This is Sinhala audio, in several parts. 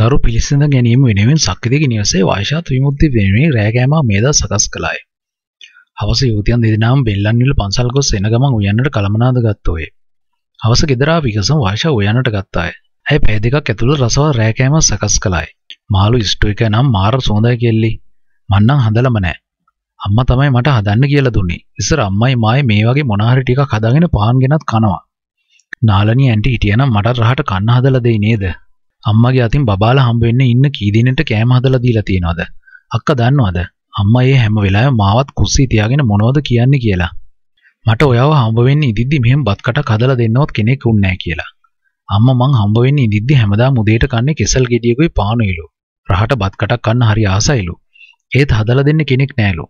දරු පිළිසිඳ ගැනීම වෙනුවෙන් සක්විතිගේ නිවසේ වෛශාත් විමුක්ති වෙනුවෙන් රෑගෑමක් මේදා සකස් කළාය. හවස යෝතියන් දෙදෙනාම බෙල්ලන්විල පන්සල් ගොස් එන ගමන් උයන්නට කලමනාද ගත්තෝය. හවස ගෙදරා විගසම වෛශා උයන්නට ගත්තාය. ඇය පැය දෙකක් ඇතුළත රසවත් රෑකෑමක් සකස් කළාය. මාළු ස්ටෝයික නම් මාර සෝඳයි කෙල්ලි. මන්නම් හදලම නැහැ. අම්මා තමයි මට හදන්න කියලා දුන්නේ. ඉස්සර අම්මයි මායි මේ වගේ මොනාහරි ටිකක් හදාගෙන පාන් ගෙනත් කනවා. නාලනී ඇන්ටි හිටියනම් මට රහට කන්න හදලා දෙයි නේද? අම්මගේ අතින් බබාලා හම්බ වෙන්න ඉන්න කී දිනෙට කෑම හදලා දීලා තියනවද? අක්කා දන්නවද? අම්මා ඒ හැම වෙලාවෙම මාවත් කුස්සී තියාගෙන මොනවද කියන්නේ කියලා. මට ඔයාව හම්බ වෙන්න ඉදිද්දි මෙහෙම බත් කටක් හදලා දෙන්නවත් කෙනෙක් උන්නේ කියලා. අම්මා මං හම්බ වෙන්න ඉදිද්දි හැමදාම උදේට කන්නේ කෙසල් ගෙඩියකුයි පානුයිලු. රහට බත් කටක් කන්න හරි ආසයිලු. ඒත් හදලා දෙන්න කෙනෙක් නෑලු.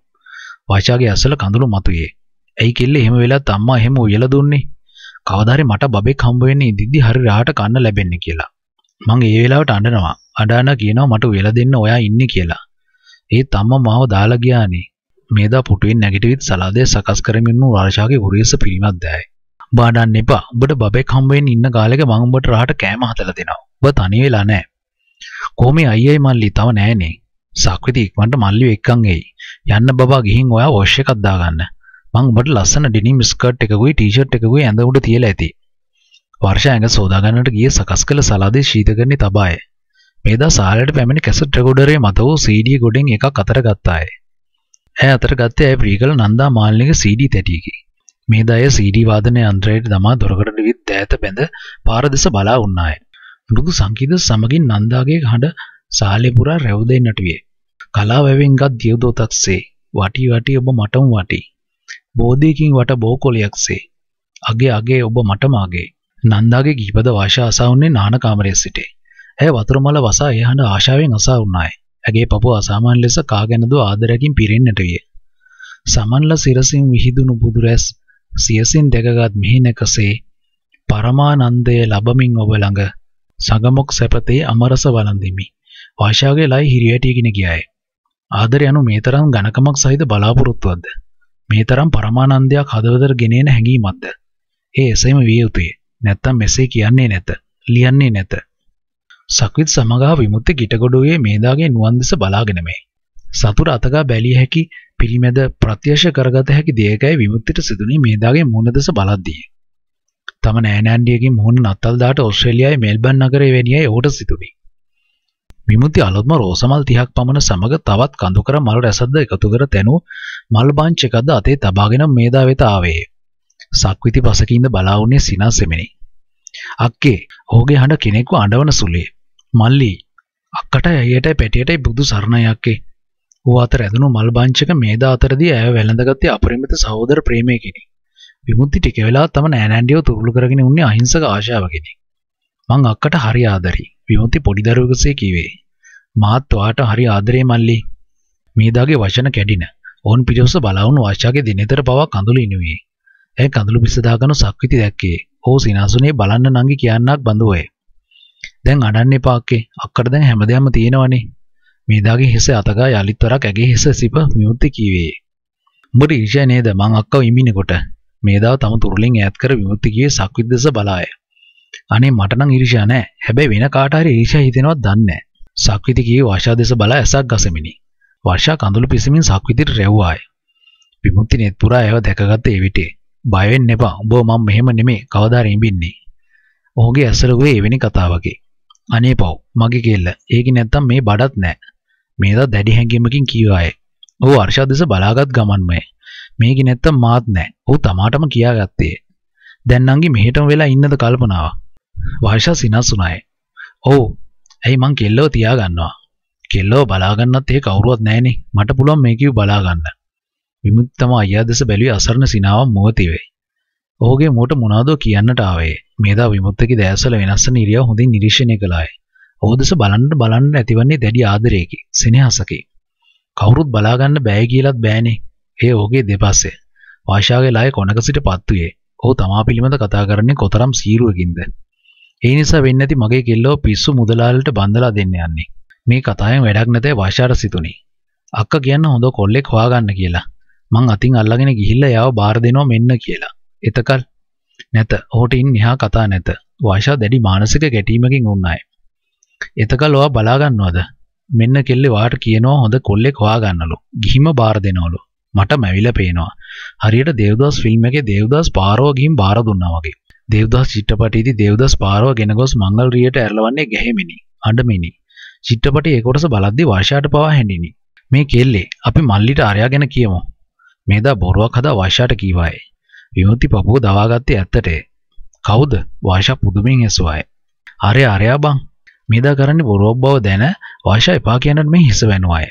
වාචාගේ ඇසල කඳුළු මතුවේ. ඇයි කෙල්ලේ එහෙම වෙලත් අම්මා එහෙම උයලා දුන්නේ? කවදාරි මට බබෙක් හම්බ වෙන්නේ ඉදිද්දි හරි රහට කන්න ලැබෙන්නේ කියලා. මං ඒ වෙලාවට අඬනවා. අඬන කියනවා මට වෙලා දෙන්න ඔයා ඉන්නේ කියලා. ඒත් අම්මා මාව දාලා ගියානේ. මේදා පුටුවෙන් නැගිටවිත් සලාදය සකස් කරමින් වූ රාශාගේ උරියස පිරිමත් දෑයි. බාඩන්න එපා. ඔබට බබෙක් හම්බෙන්න ඉන්න කාලෙක මම ඔබට රහට කෑම හදලා දෙනවා. ඔබ තනි වෙලා නැහැ. කොහොමයි අයියයි මල්ලි තව නැහනේ. සක්විති ඉක්මනට මල්ලි එක්කන් එයි. යන්න බබා ගිහින් ඔයා වොෂ් එකක් දාගන්න. මම ඔබට ලස්සන ඩෙනිම් ස්කර්ට් එකකුයි ටී-ෂර්ට් එකකුයි ඇඳ උඩ තියලා ඇති. වර්ෂ ඇඟ සෝදාගන්නට ගිය සකස් කළ සලාදේ ශීතකරණි තබාය. මේදා සාලයට පැමිණි කැසට් රෙකෝඩරේ මත වූ CD ගොඩෙන් එකක් අතර ගත්තාය. ඇය අතර ගත්තේ ඇය ප්‍රීකල නන්දා මාලිනීගේ CD තැටියකි. මේදා ඇය CD වාදන යන්ත්‍රයට දමා දොරකට විත් දෑත බැඳ පාර දෙස බලා උන්නාය. මෘදු සංකීත සමගින් නන්දාගේ හඬ සාලේ පුරා රැව් දෙන්නට විය. කලාවැවෙන් ගත් දියුදෝතක්සේ වටි වටි ඔබ මටම වටි. බෝධියකින් වට බෝකොලයක්සේ. අගේ අගේ ඔබ මටම අගේ. නන්දාගේ ගීපද වාශා අසා වුණේ නාන කාමරයේ සිටේ. ඇය වතුරුමල වසා ඒ හඬ ආශාවෙන් අසා වුණාය. ඇගේ පපුව අසාමාන්‍ය ලෙස කාගෙනද ආදරයෙන් පිරෙන්නට විය. සමන්ල සිරසින් විහිදුණු බුදුරැස් සියසින් දැකගත් මිහිනකසේ පරමානන්දය ලබමින් ඔබ ළඟ සගමොක් සැපතේ අමරස වළඳෙමි. වාශාගේ ලයි හිරියැටියගෙන ගියාය. ආදරය anu මේ තරම් ඝනකමක් සහිත බලාපොරොත්තුවක්ද? මේ තරම් පරමානන්දයක් හදවතට ගෙනෙන හැඟීමක්ද? ඒ එසේම විය යුතුය. නැත්තම් මෙසේ කියන්නේ නැත ලියන්නේ නැත සක්විත් සමගා විමුක්ති ගිටගොඩුවේ මේදාගේ නුවන් දෙස බලාගෙන මේ සතුර අතගා බැලිය හැකි පිරිමැද ප්‍රත්‍යශ කරගත හැකි දෙයකයි විමුක්තිට සිදුනේ මේදාගේ මූණ දෙස බලද්දී. තම නෑනෑන්ඩියගේ මූණ නත්තල් දාට ඔස්ට්‍රේලියාවේ මෙල්බන් නගරයේ වැනියයි ඔහුට සිදුනේ. විමුක්ති අලුත්ම රෝසමල් 30ක් පමණ සමග තවත් කඳුකර මල් රැසද්ද එකතු කර තැනූ මල් බංච් එකක්ද අතේ තබාගෙන මේදා වෙත ආවේ. සක්විති පසකින්ද බලාවුනේ සිනා සෙමෙනි. අක්කේ ඔහුගේ හඬ කෙනෙකු අඬවන සුළුයි. මල්ලි අක්කටයි අයියටයි පැටියටයි බුදු සරණයි අක්කේ. ඌ අතර ඇදුණු මල් බංචක මේදා අතරදී ඇය වැළඳගත්තේ අපරිමිත සහෝදර ප්‍රේමයකිනි. විමුක්ති ටික වෙලා තම නෑනෑන්ඩියව තුරුළු කරගෙන උන්නේ අහිංසක ආශාවකිනි. මං අක්කට හරි ආදරේ. විමුක්ති පොඩි දරුවෙකුසේ කිව්වේ. මාත් ඔයාට හරි ආදරේ මල්ලි. මේදාගේ වචන කැඩින. ඕන් පිටිවස බලවුණු ආශාගේ දිනේතර පවා කඳුළු ඉනුවේ. ඇය කඳුළු පිස්සදාගනු සක්විති දැක්කේ. "ඕ සිනාසුනේ බලන්න නංගි කියන්නක් බඳුවේ." "දැන් අඩන්න එපාක්කේ. අක්කට දැන් හැමදේම තියෙනවනේ." මේදාගේ හිස අතගා යලිත් වරක් ඇගේ හිස සිප විමුක්ති කීවේ. "උඹට ඊර්ෂ්‍යා නේද මං අක්කව ඉඹිනකොට?" මේදාව තම තුරුලින් ඈත් කර විමුක්ති කීවේ සක්විති දෙස බලාය. "අනේ මට නම් ඊර්ෂ්‍යා නෑ. හැබැයි වෙන කාට හරි ඊර්ෂ්‍යා හිතෙනවත් දන්නේ නෑ." සක්විති කීවේ වාෂා දෙස බලා ඇසක් ගසමිනි. වර්ෂා කඳුළු පිසමින් සක්විතිට රැව්වාය. විමුක්ති නෙත් පුරා ඇව දැකගත්තේ එවිටේ. බය වෙන්න එපා. උඹ මම මෙහෙම නෙමෙයි කවදා රිඹින්නේ. ඔහුගේ ඇසලුවේ එවැනි කතාවකි. අනේ පව් මගේ කෙල්ල. ඒක නැත්තම් මේ බඩත් නෑ. මේදා දැඩි හැඟීමකින් කියවාය. ඔහු අර්ෂා දෙස බලාගත් ගමන්මය. මේක නැත්තම් මාත් නෑ. ඔහු තමාටම කියාගත්තේ. දැන් නංගි මෙහෙටම වෙලා ඉන්නද කල්පනාව. වර්ෂා සිනස් වුණාය. ඔව්. ඇයි මං කෙල්ලව තියාගන්නවා. කෙල්ලව බලාගන්නත් ඒ කවුරුවත් නෑනේ. මට පුළුවන් මේකිව බලාගන්න. විමුක්තම අයියා දෙස බැලුවේ අසරණ සිනාව මුවති වෙයි. ඔහුගේ මූට මොනවාදෝ කියන්නට ආවේ. මේදා විමුක්තගේ දැසල වෙනස්න ඉරියව් හොඳින් නිරීක්ෂණය කළාය. ඔහු දෙස බලන්න බලන්න ඇතිවන්නේ දැඩි ආදරයකි, සෙනෙහසකි. කවුරුත් බලාගන්න බෑ කියලාත් බෑනේ. ඒ ඔහුගේ දෙපස්සේ. වාෂාගේ ලාය කොනක සිට පත්තුවේ. ඔහු තමා පිළිබඳ කතා කරන්නේ කොතරම් සීරුවකින්ද. ඒ නිසා වෙන්නේ නැති මගේ කෙල්ලෝ පිස්සු මුදලාලට බන්දලා දෙන්න යන්නේ. මේ කතාවෙන් වැඩක් නැතේ වාෂාට සිතුණි. අක්කා කියන්න හොඳ කොල්ලෙක් හොයාගන්න කියලා. මං අතින් අල්ලගෙන ගිහිල්ලා යාව බාර දෙනවා මෙන්න කියලා. එතකල් නැත. ඔහුට ඉන් එහා කතා නැත. වාෂා දැඩි මානසික ගැටීමකින් උන්නයි. එතකල් ඔයා බලා ගන්නවද? මෙන්න කෙල්ලේ වාට කියනවා හොඳ කොල්ලෙක් හොයාගන්නලු. ගිහිම බාර දෙනවලු. මට මැවිලා පේනවා. හරියට දේවදාස් ෆිල්ම් එකේ දේවදාස් පාරව ගිහින් බාර දුන්නා වගේ. දේවදාස් චිත්‍රපටයේදී දේවදාස් පාරව ගෙන ගොස් මංගල් රියට ඇරලවන්නේ ගැහෙමිනි. අඬමිනි. චිත්‍රපටයේ ඒ කොටස බලද්දී වාෂාට පවා හැඬිනි. මේ කෙල්ලේ අපි මල්ලිට අරයා ගැන කියමු. මේදා බොරුවක් හදා වාෂාට කීවායි. විමුති පපුව දවාගත්තේ ඇත්තටේ. කවුද? වාෂා පුදුමෙන් ඇසුවායි. "අරේ අරයා බං. මේදා කරන්නේ බොරුවක් බව දැන වාෂා එපා කියනට මේ හිස වැනුවායි."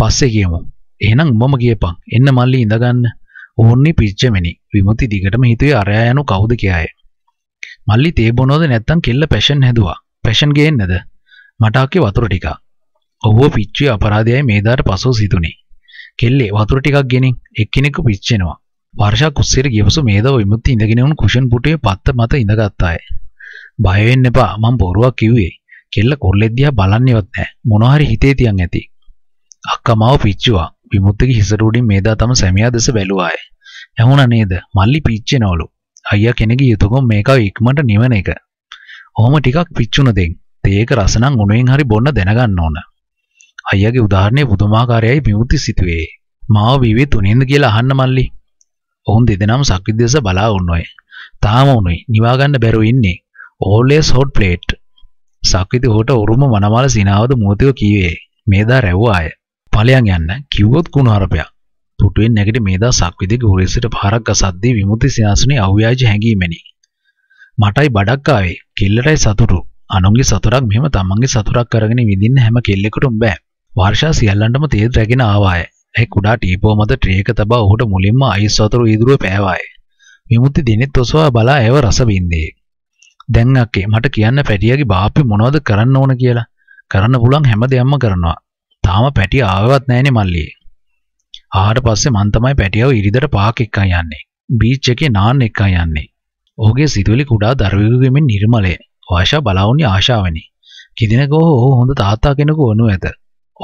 පස්සේ කියමු. "එහෙනම් මම කියපන්. එන්න මල්ලි ඉඳගන්න." ඕන්නේ පිච්චෙමිනි. විමුති දිගටම හිතුවේ අරයා යනු කවුද කියාය. මල්ලි තේ බොනෝද නැත්තම් කෙල්ල පැෂන් හැදුවා. පැෂන් ගේන්නද? මට ආකේ වතුර ටිකක්. ඔව්ව පිච්චුවේ අපරාධයයි මේදාට පසු සිතුනේ. කෙල්ලේ වතුර ටිකක් ගෙනින් එක්කෙනෙකු පිච්චෙනවා. වර්ෂා කුස්සිර ගියපසු මේදව විමුක්ති ඉඳගෙන උණු කුෂන් පුටුවේ පත්ත මත ඉඳගත් අය. බය වෙන්න එපා මම බොරුවක් කිව්වේ. කෙල්ල කොල්ලෙද්දියා බලන්නේවත් නැහැ. මොනවා හරි හිතේ තියන් ඇති. අක්කා මාව පිච්චුවා. විමුක්තිගේ හිසට උඩින් මේදා තම සැමියා දෙස බැලුවා අය. ඇහුණා නේද? මල්ලි පිච්චෙනවලු. අයියා කෙනෙක්ගේ යුතුයකම මේකව ඉක්මනට නිවන එක. ඔහොම ටිකක් පිච්චුණ දෙන්. තේක රස නම් උණුවෙන් හරි බොන්න දැනගන්න ඕන. අයියාගේ උදාහරණය පුදුමාකාරයයි විමුති සිතුවේ. මාව විවේ තුනෙන්ද කියලා අහන්න මල්ලි. ඔවුන් දෙදෙනාම සක්විද්දේශ බලා උන්නෝය. තාම උනුයි නිවා ගන්න බැරුව ඉන්නේ. always hot plate. සක්විති හොට උරුම මනමාල සිනාවද මෝතිව කීවේ. මේදා රැව්වාය. ඵලයන් යන්න කිව්වොත් කුණාරපයා. පුටුවෙන් නැගිට මේදා සක්විතිගේ උරේසට පාරක් ගසද්දී විමුති සිනාසනේ අව්‍යාජ හැඟීමෙනි. මටයි බඩක් ආවේ. කෙල්ලටයි සතුටු. අනුන්ගේ සතුටක් මෙහෙම තමන්ගේ සතුටක් කරගෙන විඳින්න හැම කෙල්ලෙකුටම බෑ. වර්ෂා සියල්ලන්ටම තේත් රැගෙන ආවාය. ඇයි කුඩා ටීපෝ මත ට්‍රේක තබා ඔහුට මුලින්ම අයිස් වතුර ඉදිරියේ පෑවාය. විමුක්ති දිනෙත් ඔසවා බලා ඇව රස වින්දේ. දැන් අක්කේ මට කියන්න පැටියාගේ බාප්පි මොනවද කරන්න ඕන කියලා. කරන්න පුළුවන් හැම දෙයක්ම කරනවා. තාම පැටිය ආවවත් නැහනේ මල්ලී. ආහාර පස්සේ මං තමයි පැටියව ඉරිදර පාක් එක්කන් යන්නේ. බීච් එකේ නාන්න එක්කන් යන්නේ. ඔහුගේ සිතුවිලි කුඩා දරුවෙකු ගෙමින් නිර්මලය. වාෂා බලවුනි ආශාවනි. කිදිනකෝ ඔහු හොඳ තාත්තා කෙනෙකු වනු ඇත.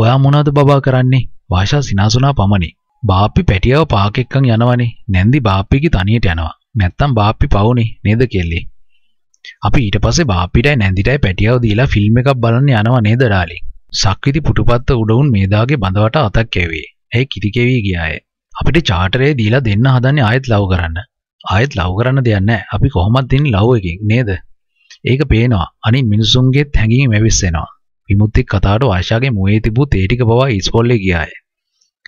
ඔයා මොනවද බබා කරන්නේ? වාෂා සිනාසුනා පමණි. බාප්පි පැටියව පාකෙක්කන් යනවනේ. නැන්දි බාප්පිගේ තනියට යනවා. නැත්තම් බාප්පි පවුනේ නේද කෙල්ලේ? අපි ඊට පස්සේ බාප්පිටයි නැන්දිටයි පැටියව දීලා ෆිල්ම් එකක් බලන්න යනවා නේද ඩාලි? සක්විති පුටුපත්ත උඩ වුන් මේදාගේ බඳවට අතක් කැවේ. ඇයි කිති කැවි ගියාය? අපිට චාටරේ දීලා දෙන්න හදන්නේ ආයෙත් ලව් කරන්න. ආයෙත් ලව් කරන්න දෙයක් නැහැ. අපි කොහොමද දෙන්නේ ලව් එකකින් නේද? ඒක පේනවා. අනිත් මිනිසුන්ගේත් හැඟීම් ඇවිස්සෙනවා. විමුක්ති කතාවට ආශාගේ මුවේ තිබූ තේ ටික පවා ඉස්පොල්ලේ ගියාය.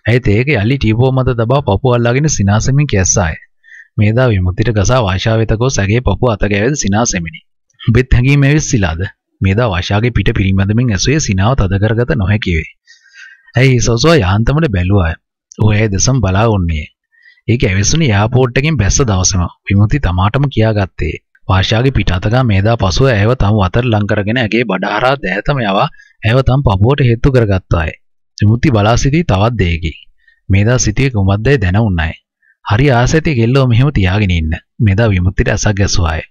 ඇය තේක යලි ටීපෝ මත තබා පපුව අල්ලාගෙන සිනාසෙමින් කැස්සාය. මේදා විමුක්තිට ගසා ආශා වෙත ගොස් ඇගේ පපුව අත ගැවෙද සිනාසෙමිනි. බෙත් හැඟීම ඇවිස්සීලාද? මේදා ආශාගේ පිට පිළිමැදමින් ඇසුවේ සිනාව තද කරගත නොහැකි වේ. ඇයි සොසෝ යාන්තමට බැලුවාය. ඔය ඇය දෙසම බලා වන්නේ. ඒක ඇවිස්සුනේ එයාපෝට් එකෙන් බැස්ස දවසම විමුක්ති තමාටම කියාගත්තේ. පාශාගේ පිටාතගා මේදා පසුව ඇයව තම වතර ලංකරගෙන ඇගේ බඩහරා දෑතම යවා ඇව තම පපුවට හෙත්තු කරගත්තාය. විමුක්ති බලා සිටී තවත් දෙයකි. මේදා සිටියේ කුමක්දයි දැනුන්නයි. හරි ආසැති ගෙල්ලෝ මෙහෙම තියාගෙන ඉන්න. මේදා විමුක්තිට අසක් ගැසුවාය.